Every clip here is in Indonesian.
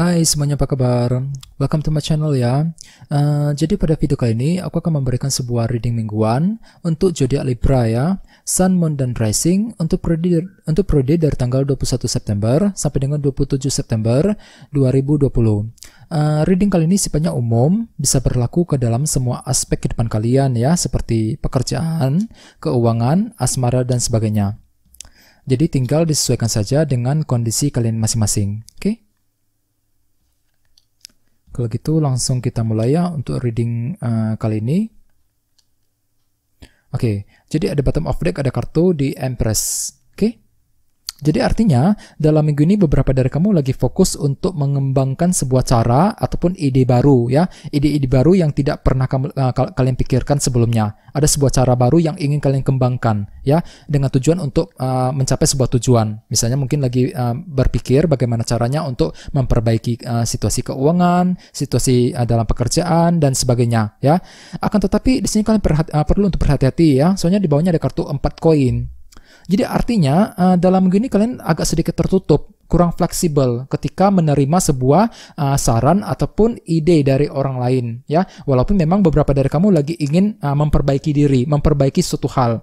Hai semuanya apa kabar? Welcome to my channel ya. Uh, jadi pada video kali ini aku akan memberikan sebuah reading mingguan untuk zodiak Libra ya, Sun, Moon dan Rising untuk periode untuk periode dari tanggal 21 September sampai dengan 27 September 2020. Uh, eh, reading kali ini sifatnya umum, bisa berlaku ke dalam semua aspek kehidupan kalian ya, seperti pekerjaan, keuangan, asmara dan sebagainya. Jadi tinggal disesuaikan saja dengan kondisi kalian masing-masing. Oke? Okay? Kalau gitu langsung kita mulai ya untuk reading uh, kali ini. Oke, okay, jadi ada bottom of deck ada kartu di Empress. Jadi artinya, dalam minggu ini beberapa dari kamu lagi fokus untuk mengembangkan sebuah cara ataupun ide baru ya, ide-ide baru yang tidak pernah kamu, uh, kalian pikirkan sebelumnya. Ada sebuah cara baru yang ingin kalian kembangkan ya, dengan tujuan untuk uh, mencapai sebuah tujuan. Misalnya mungkin lagi uh, berpikir bagaimana caranya untuk memperbaiki uh, situasi keuangan, situasi uh, dalam pekerjaan dan sebagainya ya. Akan tetapi di sini kalian perhati, uh, perlu untuk berhati-hati ya, soalnya di bawahnya ada kartu 4 koin jadi artinya uh, dalam gini kalian agak sedikit tertutup, kurang fleksibel ketika menerima sebuah uh, saran ataupun ide dari orang lain ya. Walaupun memang beberapa dari kamu lagi ingin uh, memperbaiki diri, memperbaiki suatu hal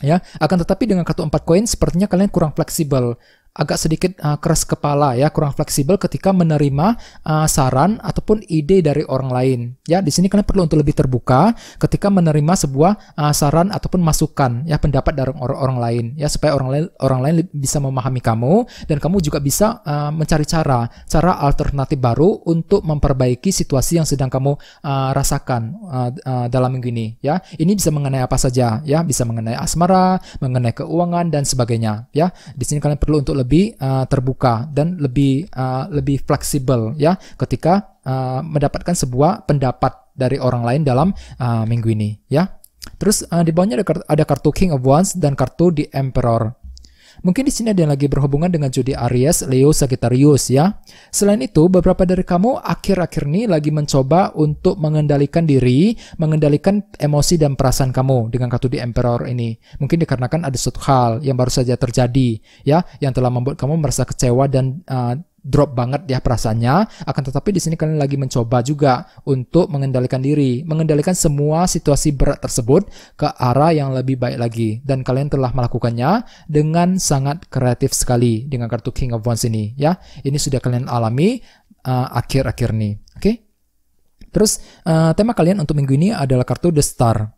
ya. Akan tetapi dengan kartu empat koin sepertinya kalian kurang fleksibel, agak sedikit uh, keras kepala ya, kurang fleksibel ketika menerima uh, saran ataupun ide dari orang lain. Ya, di sini kalian perlu untuk lebih terbuka ketika menerima sebuah uh, saran ataupun masukan ya pendapat dari orang, orang lain ya supaya orang lain orang lain bisa memahami kamu dan kamu juga bisa uh, mencari cara cara alternatif baru untuk memperbaiki situasi yang sedang kamu uh, rasakan uh, uh, dalam minggu ini ya. Ini bisa mengenai apa saja ya, bisa mengenai asmara, mengenai keuangan dan sebagainya ya. Di sini kalian perlu untuk lebih uh, terbuka dan lebih uh, lebih fleksibel ya ketika uh, mendapatkan sebuah pendapat dari orang lain dalam uh, minggu ini ya. Terus uh, di bawahnya ada, ada kartu King of Wands dan kartu di Emperor. Mungkin di sini ada yang lagi berhubungan dengan Judi Aries, Leo, Sagittarius ya. Selain itu, beberapa dari kamu akhir-akhir ini lagi mencoba untuk mengendalikan diri, mengendalikan emosi dan perasaan kamu dengan kartu di Emperor ini. Mungkin dikarenakan ada suatu hal yang baru saja terjadi ya, yang telah membuat kamu merasa kecewa dan uh, drop banget ya perasaannya. Akan tetapi di sini kalian lagi mencoba juga untuk mengendalikan diri, mengendalikan semua situasi berat tersebut ke arah yang lebih baik lagi. Dan kalian telah melakukannya dengan sangat kreatif sekali dengan kartu King of Wands ini ya. Ini sudah kalian alami uh, akhir-akhir uh, ini. Oke? Okay? Terus uh, tema kalian untuk minggu ini adalah kartu The Star.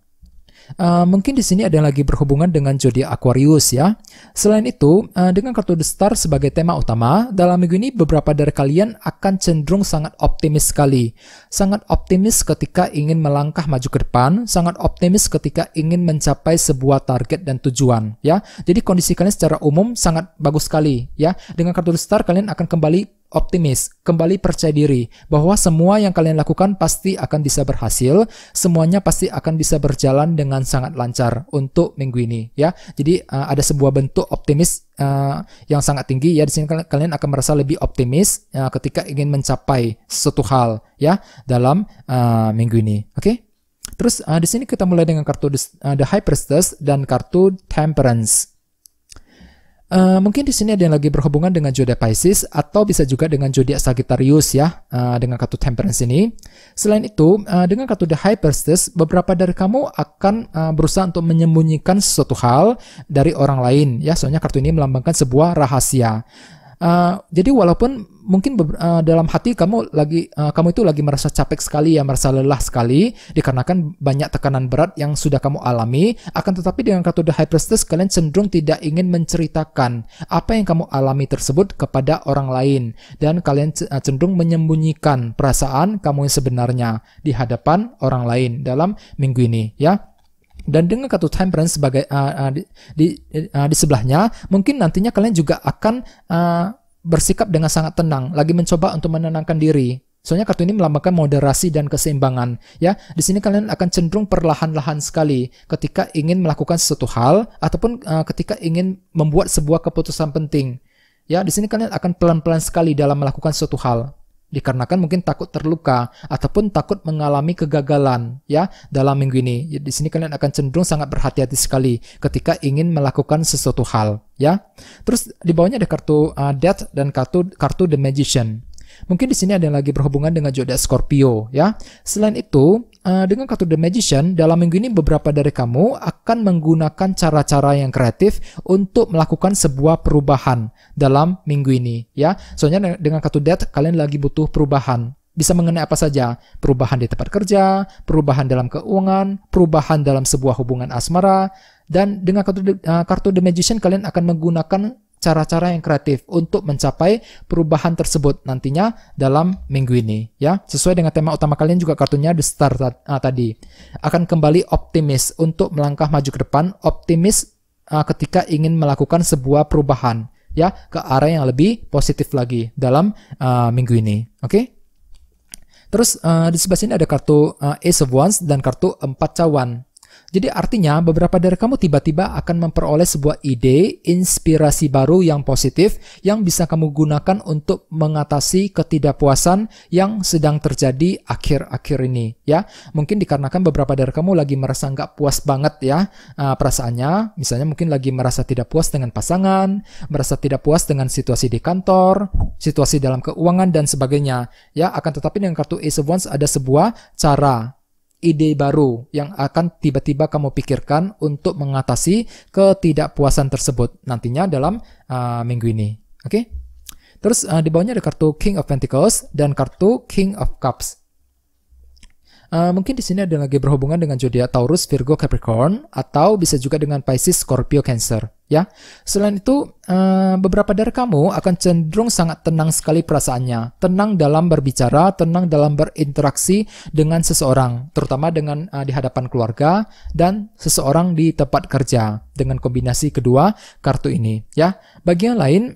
Uh, mungkin di sini ada yang lagi berhubungan dengan zodiak Aquarius ya. Selain itu, uh, dengan kartu The Star sebagai tema utama, dalam minggu ini beberapa dari kalian akan cenderung sangat optimis sekali. Sangat optimis ketika ingin melangkah maju ke depan, sangat optimis ketika ingin mencapai sebuah target dan tujuan ya. Jadi kondisi kalian secara umum sangat bagus sekali ya. Dengan kartu The Star kalian akan kembali optimis, kembali percaya diri bahwa semua yang kalian lakukan pasti akan bisa berhasil, semuanya pasti akan bisa berjalan dengan sangat lancar untuk minggu ini ya. Jadi uh, ada sebuah bentuk optimis uh, yang sangat tinggi ya di sini kalian akan merasa lebih optimis uh, ketika ingin mencapai suatu hal ya dalam uh, minggu ini. Oke? Okay? Terus uh, di sini kita mulai dengan kartu uh, The High Priestess dan kartu Temperance. Eh, mungkin di sini ada yang lagi berhubungan dengan zodiak Pisces atau bisa juga dengan zodiak Sagittarius ya uh, dengan kartu Temperance ini. Selain itu, uh, dengan kartu The High Priestess, beberapa dari kamu akan uh, berusaha untuk menyembunyikan sesuatu hal dari orang lain ya. Soalnya kartu ini melambangkan sebuah rahasia. Eh, jadi walaupun mungkin uh, dalam hati kamu lagi uh, kamu itu lagi merasa capek sekali ya merasa lelah sekali dikarenakan banyak tekanan berat yang sudah kamu alami akan tetapi dengan kata the high priestess kalian cenderung tidak ingin menceritakan apa yang kamu alami tersebut kepada orang lain dan kalian cenderung menyembunyikan perasaan kamu yang sebenarnya di hadapan orang lain dalam minggu ini ya dan dengan kartu time sebagai uh, uh, di, di, uh, di sebelahnya, mungkin nantinya kalian juga akan uh, bersikap dengan sangat tenang, lagi mencoba untuk menenangkan diri. Soalnya kartu ini melambangkan moderasi dan keseimbangan, ya. Di sini kalian akan cenderung perlahan-lahan sekali ketika ingin melakukan sesuatu hal ataupun uh, ketika ingin membuat sebuah keputusan penting. Ya, di sini kalian akan pelan-pelan sekali dalam melakukan sesuatu hal dikarenakan mungkin takut terluka ataupun takut mengalami kegagalan ya dalam minggu ini. Di sini kalian akan cenderung sangat berhati-hati sekali ketika ingin melakukan sesuatu hal ya. Terus di bawahnya ada kartu uh, Death dan kartu kartu The Magician. Mungkin di sini ada yang lagi berhubungan dengan zodiak Scorpio ya. Selain itu, eh, dengan kartu The Magician, dalam minggu ini beberapa dari kamu akan menggunakan cara-cara yang kreatif untuk melakukan sebuah perubahan dalam minggu ini ya. Soalnya dengan kartu Death kalian lagi butuh perubahan. Bisa mengenai apa saja, perubahan di tempat kerja, perubahan dalam keuangan, perubahan dalam sebuah hubungan asmara, dan dengan kartu, eh, kartu The Magician kalian akan menggunakan cara-cara yang kreatif untuk mencapai perubahan tersebut nantinya dalam minggu ini ya. Sesuai dengan tema utama kalian juga kartunya The Star uh, tadi. Akan kembali optimis untuk melangkah maju ke depan, optimis uh, ketika ingin melakukan sebuah perubahan ya ke arah yang lebih positif lagi dalam uh, minggu ini. Oke? Okay? Terus uh, di sebelah sini ada kartu uh, Ace of Wands dan kartu empat cawan. Jadi artinya beberapa dari kamu tiba-tiba akan memperoleh sebuah ide, inspirasi baru yang positif yang bisa kamu gunakan untuk mengatasi ketidakpuasan yang sedang terjadi akhir-akhir ini ya. Mungkin dikarenakan beberapa dari kamu lagi merasa nggak puas banget ya ah, perasaannya, misalnya mungkin lagi merasa tidak puas dengan pasangan, merasa tidak puas dengan situasi di kantor, situasi dalam keuangan dan sebagainya ya. Akan tetapi dengan kartu Ace of Wands ada sebuah cara ide baru yang akan tiba-tiba kamu pikirkan untuk mengatasi ketidakpuasan tersebut nantinya dalam uh, minggu ini. Oke? Okay? Terus uh, di bawahnya ada kartu King of Pentacles dan kartu King of Cups. Eh, mungkin di sini ada lagi berhubungan dengan zodiak Taurus, Virgo, Capricorn, atau bisa juga dengan Pisces, Scorpio, Cancer. Ya, selain itu uh, beberapa dari kamu akan cenderung sangat tenang sekali perasaannya, tenang dalam berbicara, tenang dalam berinteraksi dengan seseorang, terutama dengan uh, di hadapan keluarga dan seseorang di tempat kerja dengan kombinasi kedua kartu ini. Ya, bagian lain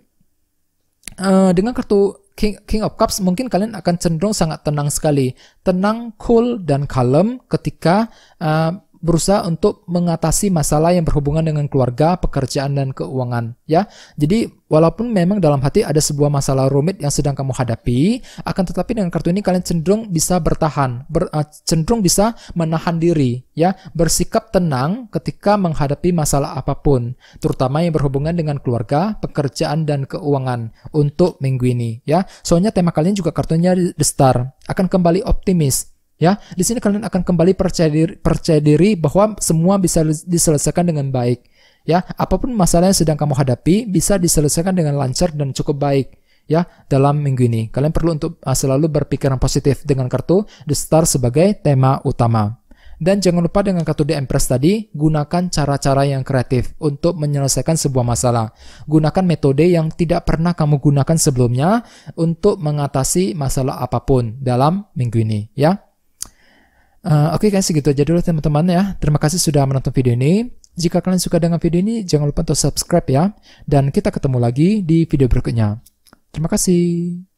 uh, dengan kartu King, King of Cups mungkin kalian akan cenderung sangat tenang sekali, tenang, cool dan kalem ketika uh, berusaha untuk mengatasi masalah yang berhubungan dengan keluarga, pekerjaan, dan keuangan. Ya, jadi walaupun memang dalam hati ada sebuah masalah rumit yang sedang kamu hadapi, akan tetapi dengan kartu ini kalian cenderung bisa bertahan, ber, uh, cenderung bisa menahan diri, ya, bersikap tenang ketika menghadapi masalah apapun, terutama yang berhubungan dengan keluarga, pekerjaan, dan keuangan untuk minggu ini. Ya, soalnya tema kalian juga kartunya The Star akan kembali optimis Ya, di sini kalian akan kembali percaya diri, percaya diri bahwa semua bisa diselesaikan dengan baik. Ya, apapun masalah yang sedang kamu hadapi bisa diselesaikan dengan lancar dan cukup baik. Ya, dalam minggu ini kalian perlu untuk ah, selalu berpikiran positif dengan kartu The Star sebagai tema utama. Dan jangan lupa dengan kartu The Empress tadi, gunakan cara-cara yang kreatif untuk menyelesaikan sebuah masalah. Gunakan metode yang tidak pernah kamu gunakan sebelumnya untuk mengatasi masalah apapun dalam minggu ini, ya. Eh, oke okay guys, segitu aja dulu teman-teman ya. Terima kasih sudah menonton video ini. Jika kalian suka dengan video ini, jangan lupa untuk subscribe ya. Dan kita ketemu lagi di video berikutnya. Terima kasih.